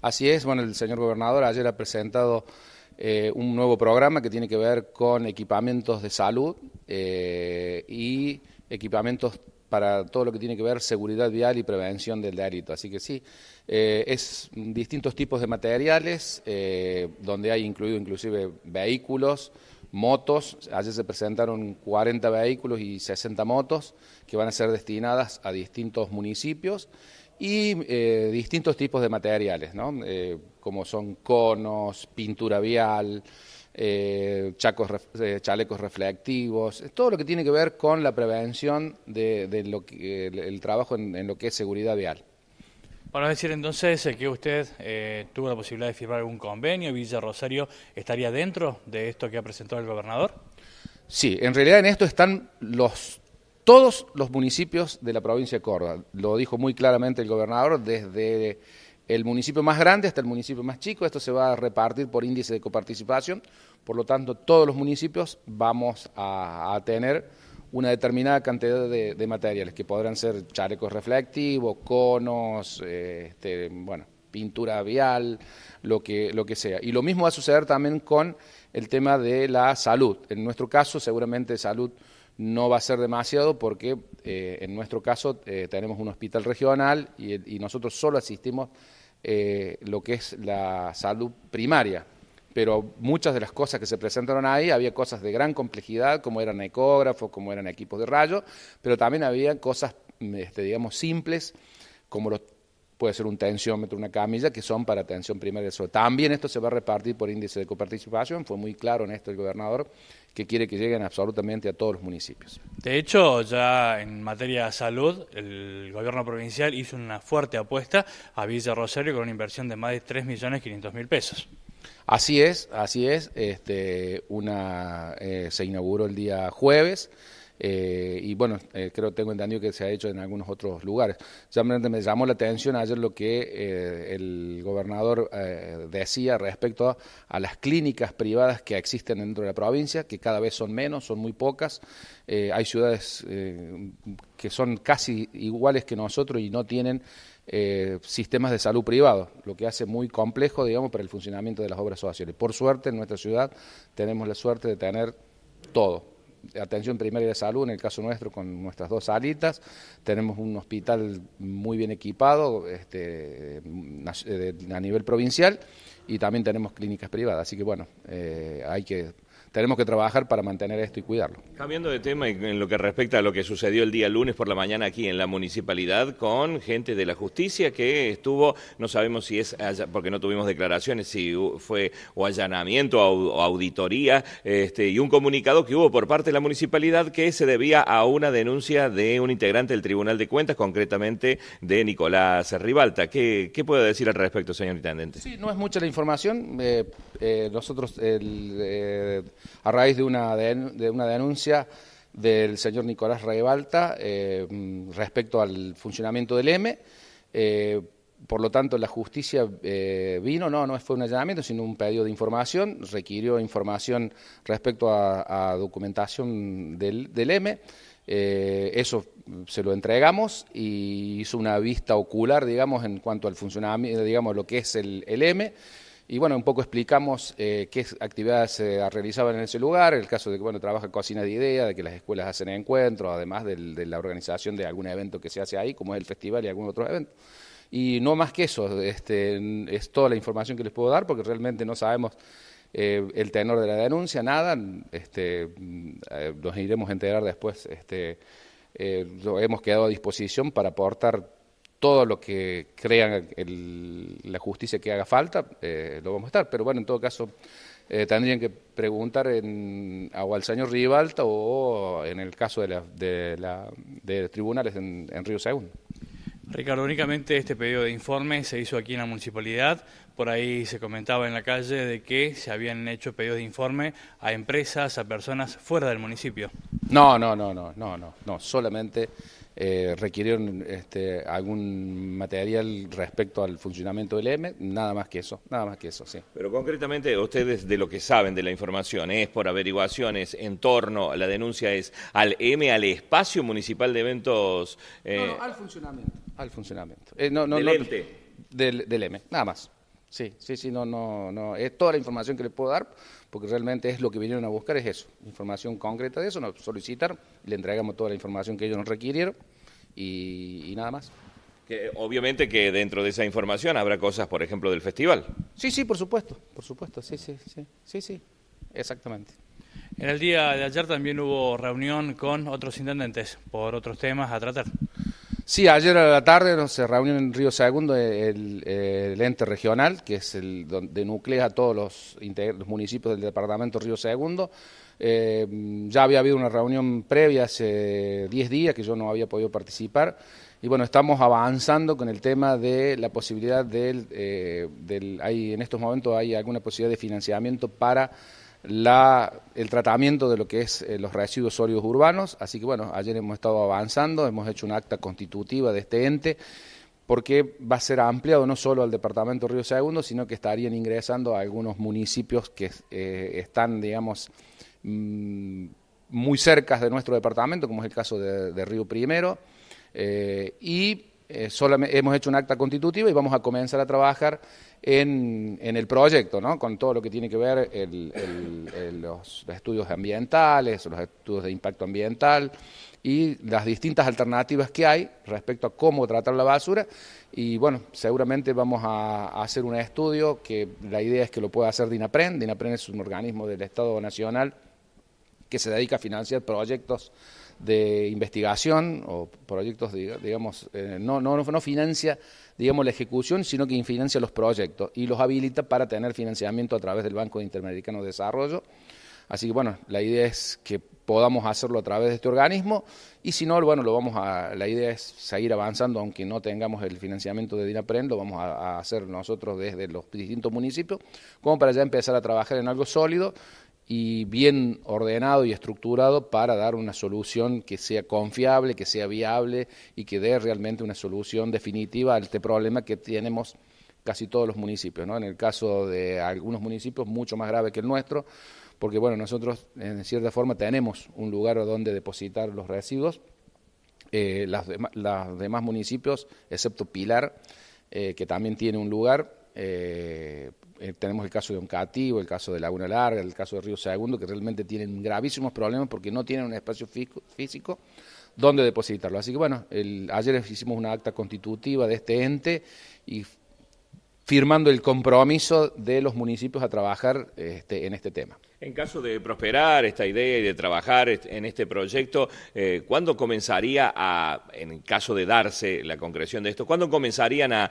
Así es, bueno, el señor gobernador ayer ha presentado eh, un nuevo programa que tiene que ver con equipamientos de salud eh, y equipamientos para todo lo que tiene que ver seguridad vial y prevención del delito. Así que sí, eh, es distintos tipos de materiales, donde hay incluido inclusive vehículos, motos, ayer se presentaron 40 vehículos y 60 motos que van a ser destinadas a distintos municipios y eh, distintos tipos de materiales, eh, como son conos, pintura vial, eh, chalecos reflectivos, todo lo que tiene que ver con la prevención del de, trabajo en, lo que es seguridad vial. van a decir entonces que usted tuvo la posibilidad de firmar algún convenio, Villa Rosario estaría dentro de esto que ha presentado el gobernador. Sí, en realidad en esto están los todos los municipios de la provincia de Córdoba. Lo dijo muy claramente el gobernador, desde el municipio más grande hasta el municipio más chico. Esto se va a repartir por índice de coparticipación. Por lo tanto, todos los municipios vamos a, tener una determinada cantidad de, materiales que podrán ser chalecos reflectivos, conos, este, bueno, pintura vial, lo que, lo que sea. Y lo mismo va a suceder también con el tema de la salud. En nuestro caso, seguramente salud no va a ser demasiado porque eh, en nuestro caso eh, tenemos un hospital regional y, nosotros solo asistimos eh, lo que es la salud primaria. Pero muchas de las cosas que se presentaron ahí había cosas de gran complejidad, como eran ecógrafos, como eran equipos de rayos, pero también había cosas, mm, este, digamos, simples, como puede ser un tensiómetro, una camilla, que son para atención primaria. También esto se va a repartir por índice de coparticipación, fue muy claro en esto el gobernador, que quiere que lleguen absolutamente a todos los municipios. De hecho, ya en materia de salud, el gobierno provincial hizo una fuerte apuesta a Villa Rosario con una inversión de más de 3.500.000 pesos. Así es, así es. Este, una, eh, se inauguró el día jueves. Eh, y bueno, eh, creo tengo entendido que se ha hecho en algunos otros lugares. Ya me, llamó la atención ayer lo que eh, el gobernador decía respecto a, las clínicas privadas que existen dentro de la provincia, que cada vez son menos, son muy pocas. hay ciudades que son casi iguales que nosotros y no tienen sistemas de salud privado, lo que hace muy complejo, digamos, para el funcionamiento de las obras sociales. Por suerte, en nuestra ciudad tenemos la suerte de tener todo atención primaria de salud, en el caso nuestro, con nuestras dos salitas. Tenemos un hospital muy bien equipado este, a nivel provincial y también tenemos clínicas privadas. Así que bueno, eh, hay que tenemos que trabajar para mantener esto y cuidarlo. Cambiando de tema, en lo que respecta a lo que sucedió el día lunes por la mañana aquí en la municipalidad con gente de la justicia que estuvo, no sabemos si es, porque no tuvimos declaraciones, si fue o allanamiento o auditoría, este, y un comunicado que hubo por parte de la municipalidad que se debía a una denuncia de un integrante del Tribunal de Cuentas, concretamente de Nicolás Ribalta. ¿Qué, puede decir al respecto, señor intendente? Sí, no es mucha la información. Eh, eh, nosotros el, eh, a raíz de una, denuncia del señor Nicolás Rebalta eh, mm, respecto al funcionamiento del M. Eh, por lo tanto, la justicia eh, vino, no, no fue un allanamiento, sino un pedido de información, requirió información respecto a, documentación del, M. eso se lo entregamos y hizo una vista ocular, digamos, en cuanto al funcionamiento, digamos, lo que es el, el M. Y bueno, un poco explicamos eh, qué actividades se realizaban en ese lugar, el caso de que bueno, trabaja cocina de idea, de que las escuelas hacen encuentros, además de la organización de algún evento que se hace ahí, como es el festival y algún otro evento. Y no más que eso, este, es toda la información que les puedo dar porque realmente no sabemos eh, el tenor de la denuncia, nada, este, mm, eh, nos iremos a enterar después. Este, hemos quedado a disposición para aportar todo lo que crean la justicia que haga falta, eh, lo vamos a estar. Pero bueno, en todo caso, eh, tendrían que preguntar en, o al Rivalta o en el caso de, la, la, tribunales en, en Río Segundo. Ricardo, únicamente este pedido de informe se hizo aquí en la municipalidad. Por ahí se comentaba en la calle de que se habían hecho pedidos de informe a empresas, a personas fuera del municipio. No, no, no, no, no, no, no. Solamente eh, requirieron este, algún material respecto al funcionamiento del M, nada más que eso, nada más que eso, sí. Pero concretamente, ustedes de lo que saben de la información ¿eh? es por averiguaciones en torno a la denuncia es al M, al espacio municipal de eventos. Eh? al funcionamiento. Al funcionamiento. Eh, del, M, nada más. Sí, sí, sí, no, no, no. Es toda la información que le puedo dar, porque realmente es lo que vinieron a buscar, es eso. Información concreta de eso, nos solicitar, le entregamos toda la información que ellos nos requirieron y, y nada más. Que, obviamente que dentro de esa información habrá cosas, por ejemplo, del festival. Sí, sí, por supuesto, por supuesto, sí, sí, sí, sí, sí, exactamente. En el día de ayer también hubo reunión con otros intendentes por otros temas a tratar. Sí, ayer a la tarde nos se reunió en Río Segundo eh, eh, el, ente regional, que es el donde nuclea a todos los, municipios del departamento Río Segundo. Eh, ya había habido una reunión previa hace 10 días que yo no había podido participar. Y bueno, estamos avanzando con el tema de la posibilidad del, del hay, en estos momentos hay alguna posibilidad de financiamiento para la, el tratamiento de lo que es eh, los residuos sólidos urbanos. Así que bueno, ayer hemos estado avanzando, hemos hecho un acta constitutiva de este ente porque va a ser ampliado no solo al departamento Río Segundo, sino que estarían ingresando a algunos municipios que eh, están, digamos, mm, muy cercas de nuestro departamento, como es el caso de, Río Primero, eh, y eh, hemos hecho un acta constitutiva y vamos a comenzar a trabajar en, el proyecto, con todo lo que tiene que ver los, estudios ambientales, los estudios de impacto ambiental y las distintas alternativas que hay respecto a cómo tratar la basura. Y bueno, seguramente vamos a hacer un estudio que la idea es que lo pueda hacer DINAPREN. DINAPREN es un organismo del Estado Nacional que se dedica a financiar proyectos de investigación o proyectos, digamos, eh, no, no, no financia digamos, la ejecución, sino que financia los proyectos y los habilita para tener financiamiento a través del Banco Interamericano de Desarrollo. Así que, bueno, la idea es que podamos hacerlo a través de este organismo y si no, bueno, lo vamos a, la idea es seguir avanzando, aunque no tengamos el financiamiento de DINAPREN, lo vamos a hacer nosotros desde los distintos municipios, como para ya empezar a trabajar en algo sólido y bien ordenado y estructurado para dar una solución que sea confiable, que sea viable y que dé realmente una solución definitiva a este problema que tenemos casi todos los municipios, ¿no? En el caso de algunos municipios mucho más grave que el nuestro, porque bueno, nosotros en cierta forma tenemos un lugar donde depositar los residuos, eh, los demás municipios, excepto Pilar, eh, que también tiene un lugar, eh, eh, tenemos el caso de Oncativo, el caso de Laguna Larga, el caso de Río Segundo, que realmente tienen gravísimos problemas porque no tienen un espacio físico donde depositarlo. Así que bueno, el, ayer hicimos una acta constitutiva de este ente y firmando el compromiso de los municipios a trabajar este, en este tema. En caso de prosperar esta idea y de trabajar en este proyecto, eh, ¿cuándo comenzaría a, en caso de darse la concreción de esto, cuándo comenzarían a,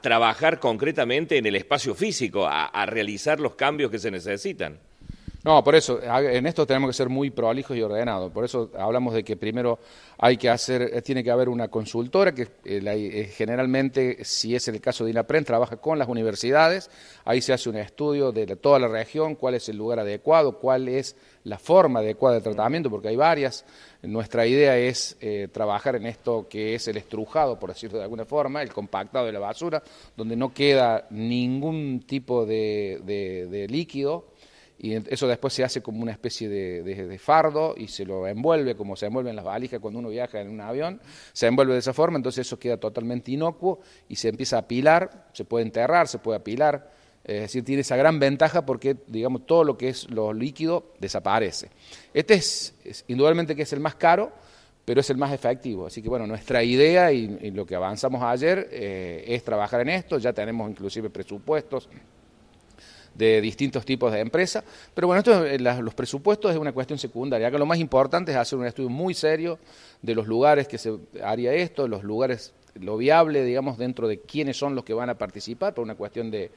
trabajar concretamente en el espacio físico, a realizar los cambios que se necesitan? No, por eso, ah, en esto tenemos que ser muy prolijos y ordenados. Por eso hablamos de que primero hay que hacer, eh, tiene que haber una consultora que eh, eh, generalmente, si es el caso de INAPREN, trabaja con las universidades. Ahí se hace un estudio de toda la región, cuál es el lugar adecuado, cuál es la forma adecuada de tratamiento, porque hay varias. Nuestra idea es trabajar en esto que es el estrujado, por decirlo de alguna forma, el compactado de la basura, donde no queda ningún tipo de líquido y eso después se hace como una especie de, fardo y se lo envuelve, como se envuelven las valijas cuando uno viaja en un avión, se envuelve de esa forma, entonces eso queda totalmente inocuo y se empieza a apilar, se puede enterrar, se puede apilar, es decir, tiene esa gran ventaja porque, digamos, todo lo que es lo líquido desaparece. Este es, indudablemente que es el más caro, pero es el más efectivo. Así que bueno, nuestra idea y, lo que avanzamos ayer eh, es trabajar en esto, ya tenemos inclusive presupuestos de distintos tipos de empresas. Pero bueno, esto, eh, los presupuestos es una cuestión secundaria. Acá lo más importante es hacer un estudio muy serio de los lugares que se haría esto, los lugares, lo viable, digamos, dentro de quiénes son los que van a participar, por una cuestión de,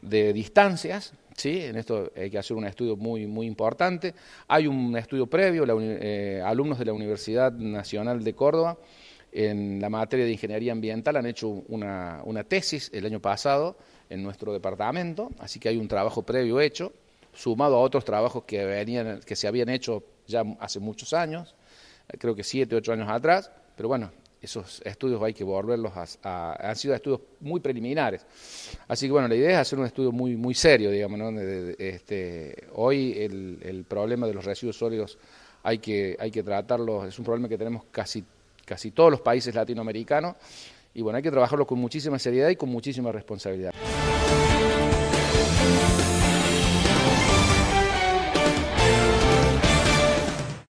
de distancias, ¿sí? en esto hay que hacer un estudio muy, muy importante. Hay un estudio previo, la, eh, alumnos de la Universidad Nacional de Córdoba en la materia de ingeniería ambiental, han hecho una, tesis el año pasado en nuestro departamento, así que hay un trabajo previo hecho, sumado a otros trabajos que, venían, que se habían hecho ya hace muchos años, creo que siete, ocho años atrás, pero bueno, esos estudios hay que volverlos a, han sido estudios muy preliminares así que bueno la idea es hacer un estudio muy muy serio digamos ¿no? Este, hoy el, problema de los residuos sólidos hay que hay que tratarlos es un problema que tenemos casi casi todos los países latinoamericanos. Y bueno, hay que trabajarlo con muchísima seriedad y con muchísima responsabilidad.